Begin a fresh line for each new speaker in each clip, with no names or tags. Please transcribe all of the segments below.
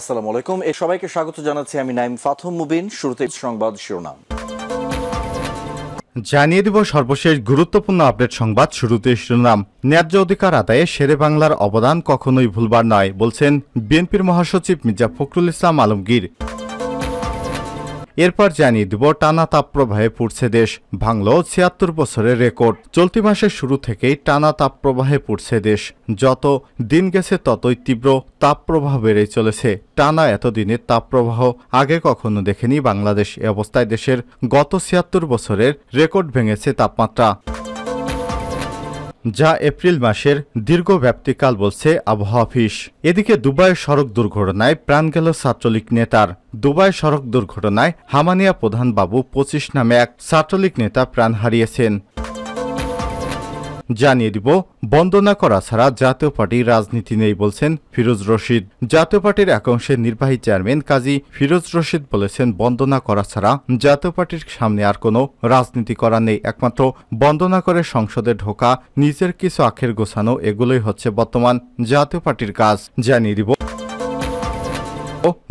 আসসালামু আলাইকুম এ সবাইকে স্বাগত জানাচ্ছি আমি নাইম ফাথম মুবিন শুরুতে সংবাদ শিরোনাম জানিয়ে দিব সর্বশেষ গুরুত্বপূর্ণ আপডেট সংবাদ শুরুতে শিরোনাম ন্যায্য অধিকার আদায়ে শেরে বাংলার অবদান কখনোই ভুলবার নয় বলছেন বিএনপির মহাসচিব মির্জা ফখরুল ইসলাম আলমগীর এরপর জানিয়ে দিব টানা তাপপ্রবাহে পড়ছে দেশ ভাঙল ছিয়াত্তর বছরের রেকর্ড চলতি মাসের শুরু থেকেই টানা তাপপ্রবাহে পড়ছে দেশ যত দিন গেছে ততই তীব্র তাপপ্রবাহ বেড়ে চলেছে টানা এতদিনের তাপপ্রবাহ আগে কখনো দেখেনি বাংলাদেশ এ অবস্থায় দেশের গত ছিয়াত্তর বছরের রেকর্ড ভেঙেছে তাপমাত্রা যা এপ্রিল মাসের দীর্ঘ ব্যাপ্তিকাল বলছে আবহাওয়া অফিস এদিকে দুবাই সড়ক দুর্ঘটনায় প্রাণ গেল ছাত্রলীগ নেতার দুবাই সড়ক দুর্ঘটনায় হামানিয়া প্রধান বাবু পঁচিশ নামে এক ছাত্রলীগ নেতা প্রাণ হারিয়েছেন জানিয়ে দিব বন্দনা করা ছাড়া জাতীয় পার্টির রাজনীতি নেই বলছেন ফিরোজ রশিদ জাতীয় পার্টির একাংশের নির্বাহী চেয়ারম্যান কাজী ফিরোজ রশিদ বলেছেন বন্দনা করা ছাড়া জাতীয় পার্টির সামনে আর কোনো রাজনীতি করা নেই একমাত্র বন্দনা করে সংসদে ঢোকা নিজের কিছু আখের গোছানো এগুলোই হচ্ছে বর্তমান জাতীয় পার্টির কাজ জানিয়ে দিব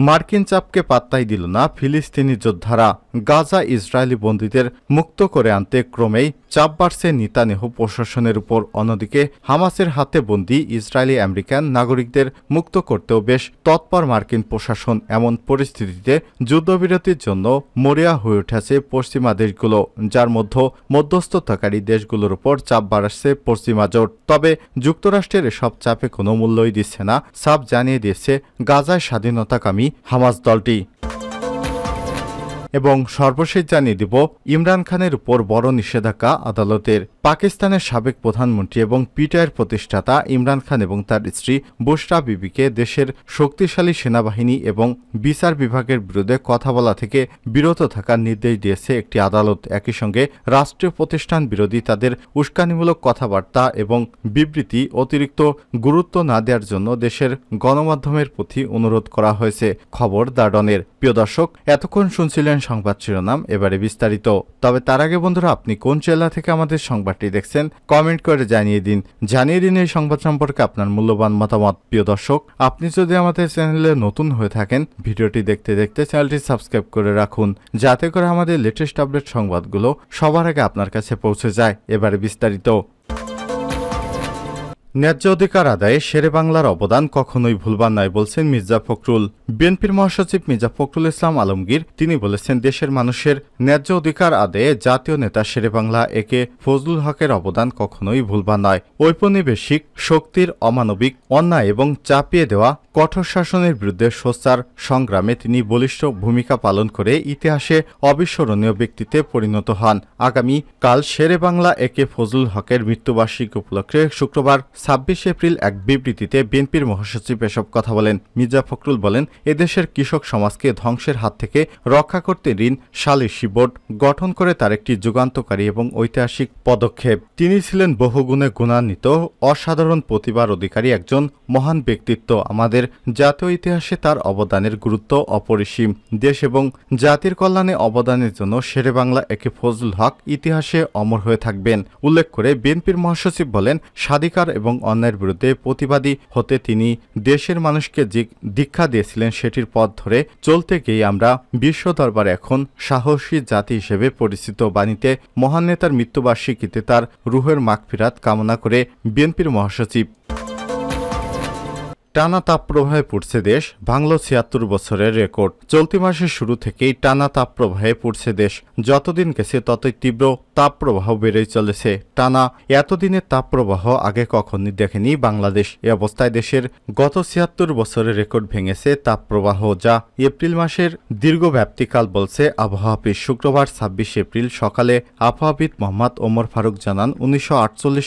মার্কিন চাপকে পাত্তাই দিল না ফিলিস্তিনি যোদ্ধারা গাজা ইসরায়েলি বন্দীদের মুক্ত করে আনতে ক্রমেই চাপ বাড়ছে নিতানেহ প্রশাসনের উপর অন্যদিকে হামাসের হাতে বন্দী ইসরায়েলি আমেরিকান নাগরিকদের মুক্ত করতেও বেশ তৎপর মার্কিন প্রশাসন এমন পরিস্থিতিতে যুদ্ধবিরতির জন্য মরিয়া হয়ে উঠেছে পশ্চিমা দেশগুলো যার মধ্যে মধ্যস্থতাকারী দেশগুলোর উপর চাপ বাড়াচ্ছে পশ্চিমা জোট তবে যুক্তরাষ্ট্রের এসব চাপে কোনো মূল্যই দিচ্ছে না সাপ জানিয়ে দিয়েছে গাজায় স্বাধীনতাকামী হামাস দলটি এবং সর্বশেষ জানিয়ে দিব ইমরান খানের উপর বড় নিষেধাজ্ঞা আদালতের পাকিস্তানের সাবেক প্রধানমন্ত্রী এবং পিটায়ের প্রতিষ্ঠাতা ইমরান খান এবং তার স্ত্রী বুশরা বিবিকে দেশের শক্তিশালী সেনাবাহিনী এবং বিচার বিভাগের বিরুদ্ধে কথা বলা থেকে বিরত থাকার নির্দেশ দিয়েছে একটি আদালত একই সঙ্গে রাষ্ট্রীয় প্রতিষ্ঠান বিরোধী তাদের উস্কানিমূলক কথাবার্তা এবং বিবৃতি অতিরিক্ত গুরুত্ব না দেওয়ার জন্য দেশের গণমাধ্যমের প্রতি অনুরোধ করা হয়েছে খবর দাডনের প্রিয় দর্শক এতক্ষণ শুনছিলেন সংবাদ শিরোনাম এবারে বিস্তারিত তবে তার আগে বন্ধুরা আপনি কোন জেলা থেকে আমাদের সংবাদটি দেখছেন কমেন্ট করে জানিয়ে দিন জানিয়ে দিন এই সংবাদ সম্পর্কে আপনার মূল্যবান মতামত প্রিয় দর্শক আপনি যদি আমাদের চ্যানেলে নতুন হয়ে থাকেন ভিডিওটি দেখতে দেখতে চ্যানেলটি সাবস্ক্রাইব করে রাখুন যাতে করে আমাদের লেটেস্ট আপডেট সংবাদগুলো সবার আগে আপনার কাছে পৌঁছে যায় এবারে বিস্তারিত ন্যায্য অধিকার আদায়ে শেরে বাংলার অবদান কখনোই ভুলবার নয় বলছেন মির্জা ফখরুল বিএনপির মহাসচিব মির্জা ফখরুল ইসলাম আলমগীর তিনি বলেছেন দেশের মানুষের ন্যায্য অধিকার আদায়ে জাতীয় নেতা শেরে বাংলা একে ফজলুল হকের অবদান কখনোই ভুলবার নয় ঔপনিবেশিক শক্তির অমানবিক অন্যায় এবং চাপিয়ে দেওয়া কঠোর শাসনের বিরুদ্ধে সোচ্চার সংগ্রামে তিনি বলিষ্ঠ ভূমিকা পালন করে ইতিহাসে অবিস্মরণীয় ব্যক্তিতে পরিণত হন আগামী কাল শেরে বাংলা একে ফজলুল হকের মৃত্যুবার্ষিকী উপলক্ষে শুক্রবার ছাব্বিশ এপ্রিল এক বিবৃতিতে বিএনপির মহাসচিব এসব কথা বলেন মির্জা ফখরুল বলেন এদেশের কৃষক সমাজকে ধ্বংসের হাত থেকে রক্ষা করতে ঋণ সালিসি বোর্ড গঠন করে তার একটি যুগান্তকারী এবং ঐতিহাসিক পদক্ষেপ তিনি ছিলেন বহুগুণে গুণান্বিত অসাধারণ প্রতিভার অধিকারী একজন মহান ব্যক্তিত্ব আমাদের জাতীয় ইতিহাসে তার অবদানের গুরুত্ব অপরিসীম দেশ এবং জাতির কল্যাণে অবদানের জন্য শেরেবাংলা একে ফজল হক ইতিহাসে অমর হয়ে থাকবেন উল্লেখ করে বিএনপির মহাসচিব বলেন স্বাধিকার এবং এবং অন্যায়ের বিরুদ্ধে প্রতিবাদী হতে তিনি দেশের মানুষকে যে দীক্ষা দিয়েছিলেন সেটির পথ ধরে চলতে গিয়ে আমরা বিশ্ব দরবার এখন সাহসী জাতি হিসেবে পরিচিত বাণীতে মহান নেতার মৃত্যুবার্ষিকীতে তার রুহের মাগফিরাত কামনা করে বিএনপির মহাসচিব টানা তাপপ্রবাহে পড়ছে দেশ ভাঙল ছিয়াত্তর বছরের রেকর্ড চলতি মাসের শুরু থেকেই টানা তাপপ্রবাহে পড়ছে দেশ যতদিন গেছে ততই তীব্র তাপপ্রবাহ বেড়েই চলেছে টানা এতদিনের তাপপ্রবাহ আগে কখনই দেখেনি বাংলাদেশ এ অবস্থায় দেশের গত ছিয়াত্তর বছরের রেকর্ড ভেঙেছে তাপপ্রবাহ যা এপ্রিল মাসের দীর্ঘব্যাপ্তিকাল বলছে আবহাওয়াবিদ শুক্রবার ছাব্বিশ এপ্রিল সকালে আবহাওয়াবিদ মোহাম্মদ ওমর ফারুক জানান উনিশশো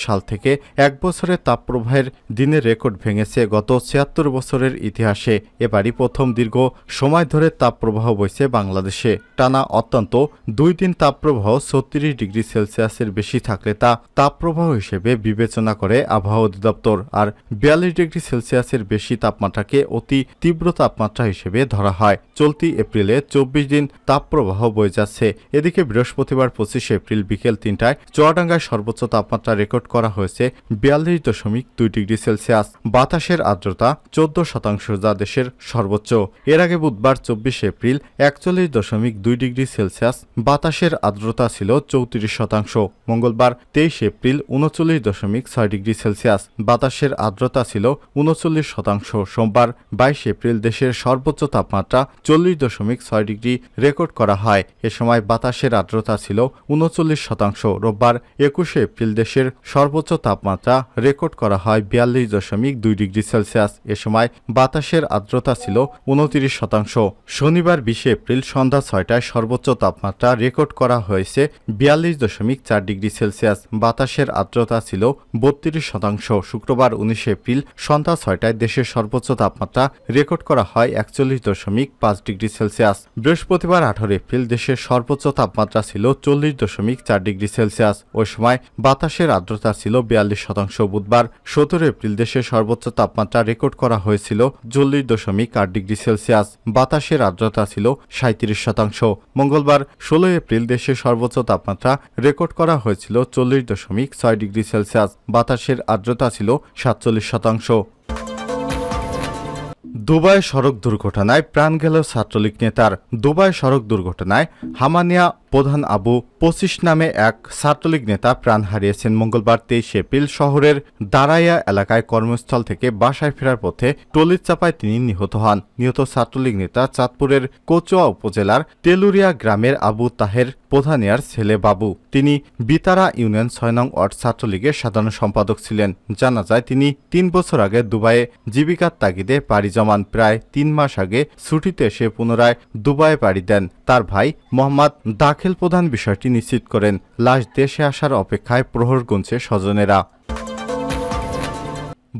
সাল থেকে এক বছরে তাপপ্রবাহের দিনের রেকর্ড ভেঙেছে গত ছিয়াত্তর বছরের ইতিহাসে এবারই প্রথম দীর্ঘ সময় ধরে তাপপ্রবাহ বইছে বাংলাদেশে টানা অত্যন্ত দুই দিন তাপপ্রবাহ ছত্রিশ ডিগ্রি ডিগ্রি সেলসিয়াসের বেশি থাকলে তা তাপপ্রবাহ হিসেবে বিবেচনা করে আবহাওয়া অধিদপ্তর আর বিয়াল্লিশ ডিগ্রি সেলসিয়াসের বেশি তাপমাত্রাকে অতি তীব্র তাপমাত্রা হিসেবে ধরা হয় চলতি এপ্রিলে চব্বিশ দিন তাপপ্রবাহ বয়ে যাচ্ছে এদিকে বৃহস্পতিবার পঁচিশে এপ্রিল বিকেল তিনটায় চুয়াডাঙ্গায় সর্বোচ্চ তাপমাত্রা রেকর্ড করা হয়েছে বিয়াল্লিশ দশমিক দুই ডিগ্রি সেলসিয়াস বাতাসের আর্দ্রতা চোদ্দ শতাংশ যা দেশের সর্বোচ্চ এর আগে বুধবার চব্বিশে এপ্রিল একচল্লিশ দশমিক দুই ডিগ্রি সেলসিয়াস বাতাসের আর্দ্রতা ছিল চৌত্রিশ পঁয়ত্রিশ শতাংশ মঙ্গলবার তেইশ এপ্রিল উনচল্লিশ দশমিক ছয় ডিগ্রি সেলসিয়াস বাতাসের আর্দ্রতা ছিল উনচল্লিশ শতাংশ সোমবার বাইশ এপ্রিল দেশের সর্বোচ্চ তাপমাত্রা চল্লিশ দশমিক ছয় ডিগ্রি রেকর্ড করা হয় এ সময় বাতাসের আর্দ্রতা ছিল উনচল্লিশ শতাংশ রোববার একুশে এপ্রিল দেশের সর্বোচ্চ তাপমাত্রা রেকর্ড করা হয় বিয়াল্লিশ দশমিক দুই ডিগ্রি সেলসিয়াস এ সময় বাতাসের আর্দ্রতা ছিল উনতিরিশ শতাংশ শনিবার বিশে এপ্রিল সন্ধ্যা ছয়টায় সর্বোচ্চ তাপমাত্রা রেকর্ড করা হয়েছে বিয়াল্লিশ দশমিক চার ডিগ্রি সেলসিয়াস বাতাসের আর্দ্রতা ছিল বত্রিশ শতাংশ শুক্রবার উনিশে এপ্রিল সন্ধ্যা ছয়টায় দেশের সর্বোচ্চ তাপমাত্রা রেকর্ড করা হয় একচল্লিশ দশমিক পাঁচ ডিগ্রি সেলসিয়াস বৃহস্পতিবার আঠারো এপ্রিল দেশের সর্বোচ্চ তাপমাত্রা ছিল চল্লিশ দশমিক চার ডিগ্রি সেলসিয়াস ওই সময় বাতাসের আর্দ্রতা ছিল বিয়াল্লিশ শতাংশ বুধবার সতেরো এপ্রিল দেশের সর্বোচ্চ তাপমাত্রা রেকর্ড করা হয়েছিল চল্লিশ দশমিক আট ডিগ্রি সেলসিয়াস বাতাসের আর্দ্রতা ছিল সাঁত্রিশ শতাংশ মঙ্গলবার ষোলোই এপ্রিল দেশের সর্বোচ্চ তাপমাত্রা রেকর্ড করা হয়েছিল চল্লিশ দশমিক ছয় ডিগ্রি সেলসিয়াস বাতাসের আর্দ্রতা ছিল সাতচল্লিশ শতাংশ দুবাই সড়ক দুর্ঘটনায় প্রাণ গেল ছাত্রলীগ নেতার দুবাই সড়ক দুর্ঘটনায় হামানিয়া প্রধান আবু পঁচিশ নামে এক ছাত্রলীগ নেতা প্রাণ হারিয়েছেন মঙ্গলবার তেইশ এপ্রিল শহরের দারাইয়া এলাকায় কর্মস্থল থেকে বাসায় ফেরার পথে টলির চাপায় তিনি নিহত হন নিহত ছাত্রলীগ নেতা চাঁদপুরের কোচোয়া উপজেলার তেলুরিয়া গ্রামের আবু তাহের প্রধানিয়ার ছেলে বাবু তিনি বিতারা ইউনিয়ন ছয় নং ওয়ার্ড ছাত্রলীগের সাধারণ সম্পাদক ছিলেন জানা যায় তিনি তিন বছর আগে দুবাইয়ে জীবিকার তাগিদে পাড়ি জমান প্রায় তিন মাস আগে ছুটিতে এসে পুনরায় দুবাইয়ে পাড়ি দেন তার ভাই মোহাম্মদ দাখিল প্রধান বিষয়টি নিশ্চিত করেন লাশ দেশে আসার অপেক্ষায় প্রহর গুনছে স্বজনেরা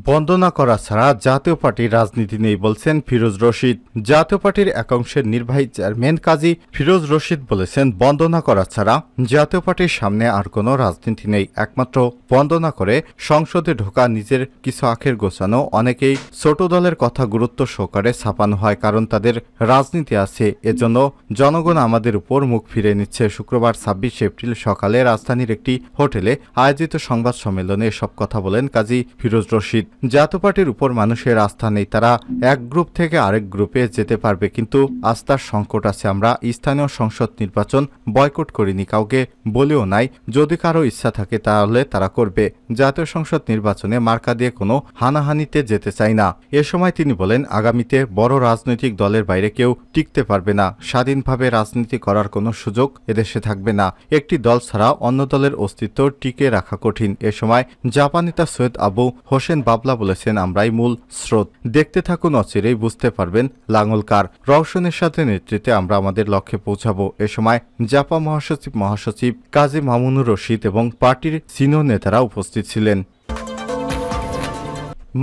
বন্দনা করা ছাড়া জাতীয় পার্টির রাজনীতি নেই বলছেন ফিরোজ রশিদ জাতীয় পার্টির একাংশের নির্বাহী চেয়ারম্যান কাজী ফিরোজ রশিদ বলেছেন বন্দনা করা ছাড়া জাতীয় পার্টির সামনে আর কোনো রাজনীতি নেই একমাত্র বন্দনা করে সংসদে ঢোকা নিজের কিছু আখের গোছানো অনেকেই ছোট দলের কথা গুরুত্ব সহকারে ছাপানো হয় কারণ তাদের রাজনীতি আছে এজন্য জনগণ আমাদের উপর মুখ ফিরে নিচ্ছে শুক্রবার ছাব্বিশ এপ্রিল সকালে রাজধানীর একটি হোটেলে আয়োজিত সংবাদ সম্মেলনে এসব কথা বলেন কাজী ফিরোজ রশিদ উচিত জাতপাটির উপর মানুষের আস্থা নেই তারা এক গ্রুপ থেকে আরেক গ্রুপে যেতে পারবে কিন্তু আস্থার সংকট আছে আমরা স্থানীয় সংসদ নির্বাচন বয়কট করিনি কাউকে বলেও নাই যদি কারো ইচ্ছা থাকে তাহলে তারা করবে জাতীয় সংসদ নির্বাচনে মার্কা দিয়ে কোনো হানাহানিতে যেতে চাই না এ সময় তিনি বলেন আগামীতে বড় রাজনৈতিক দলের বাইরে কেউ টিকতে পারবে না স্বাধীনভাবে রাজনীতি করার কোনো সুযোগ এদেশে থাকবে না একটি দল ছাড়া অন্য দলের অস্তিত্ব টিকে রাখা কঠিন এ সময় জাপানিতা সৈয়দ আবু হোসেন বাবলা বলেছেন আমরাই মূল স্রোত দেখতে থাকুন অচিরেই বুঝতে পারবেন লাঙল কার রওশনের সাথে নেতৃত্বে আমরা আমাদের লক্ষ্যে পৌঁছাবো এ সময় জাপা মহাসচিব মহাসচিব কাজী মামুনুর রশিদ এবং পার্টির সিনিয়র নেতারা উপস্থিত ছিলেন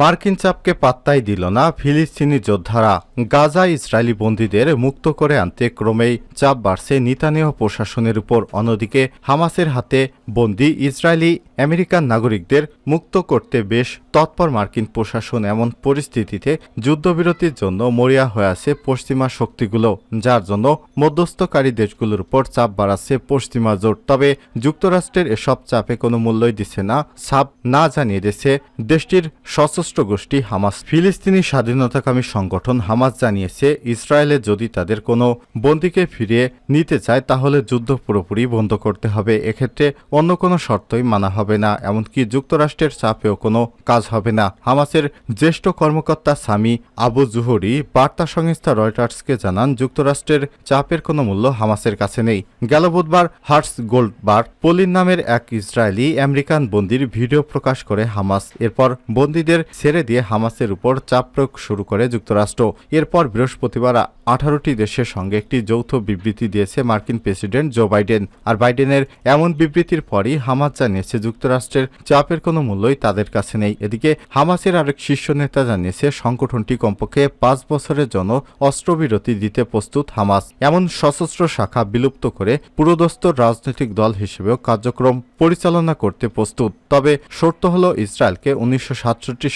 মার্কিন চাপকে পাত্তাই দিল না ফিলিস্তিনি যোদ্ধারা গাজা ইসরায়েলি বন্দীদের মুক্ত করে আনতে ক্রমেই চাপ বাড়ছে নিতানীয় প্রশাসনের উপর অন্যদিকে হামাসের হাতে বন্দী ইসরায়েলি আমেরিকান নাগরিকদের মুক্ত করতে বেশ তৎপর মার্কিন প্রশাসন এমন পরিস্থিতিতে যুদ্ধবিরতির জন্য মরিয়া হয়ে আছে পশ্চিমা শক্তিগুলো যার জন্য মধ্যস্থকারী দেশগুলোর উপর চাপ বাড়াচ্ছে পশ্চিমা জোট তবে যুক্তরাষ্ট্রের এসব চাপে কোনো মূল্যই দিছে না সাপ না জানিয়ে দিচ্ছে দেশটির সচ সশস্ত্র গোষ্ঠী হামাস ফিলিস্তিনি স্বাধীনতাকামী সংগঠন হামাস জানিয়েছে ইসরায়েলে যদি তাদের কোনো বন্দীকে ফিরিয়ে নিতে চায় তাহলে যুদ্ধ পুরোপুরি বন্ধ করতে হবে এক্ষেত্রে অন্য কোনো শর্তই মানা হবে না এমনকি যুক্তরাষ্ট্রের চাপেও কোনো কাজ হবে না হামাসের জ্যেষ্ঠ কর্মকর্তা সামি আবু জুহরি বার্তা সংস্থা রয়টার্সকে জানান যুক্তরাষ্ট্রের চাপের কোনো মূল্য হামাসের কাছে নেই গেল বুধবার হার্স গোল্ডবার পলিন নামের এক ইসরায়েলি আমেরিকান বন্দির ভিডিও প্রকাশ করে হামাস এরপর বন্দীদের ছেড়ে দিয়ে হামাসের উপর চাপ প্রয়োগ শুরু করে যুক্তরাষ্ট্র এরপর বৃহস্পতিবার আঠারোটি দেশের সঙ্গে একটি যৌথ বিবৃতি দিয়েছে মার্কিন প্রেসিডেন্ট জো বাইডেন আর বাইডেনের এমন বিবৃতির পরই হামাস জানিয়েছে যুক্তরাষ্ট্রের চাপের কোনো মূল্যই তাদের কাছে নেই এদিকে হামাসের আরেক শীর্ষ নেতা জানিয়েছে সংগঠনটি কমপক্ষে পাঁচ বছরের জন্য অস্ত্রবিরতি দিতে প্রস্তুত হামাস এমন সশস্ত্র শাখা বিলুপ্ত করে পুরোদস্তর রাজনৈতিক দল হিসেবেও কার্যক্রম পরিচালনা করতে প্রস্তুত তবে শর্ত হল ইসরায়েলকে উনিশশো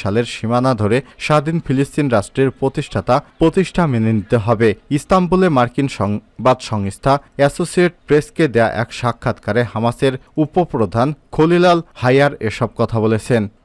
সালের সীমানা ধরে স্বাধীন ফিলিস্তিন রাষ্ট্রের প্রতিষ্ঠাতা প্রতিষ্ঠা মেনে নিতে হবে ইস্তাম্বুলে মার্কিন সংবাদ সংস্থা অ্যাসোসিয়েট প্রেসকে দেয়া এক সাক্ষাৎকারে হামাসের উপপ্রধান খলিলাল হায়ার এসব কথা বলেছেন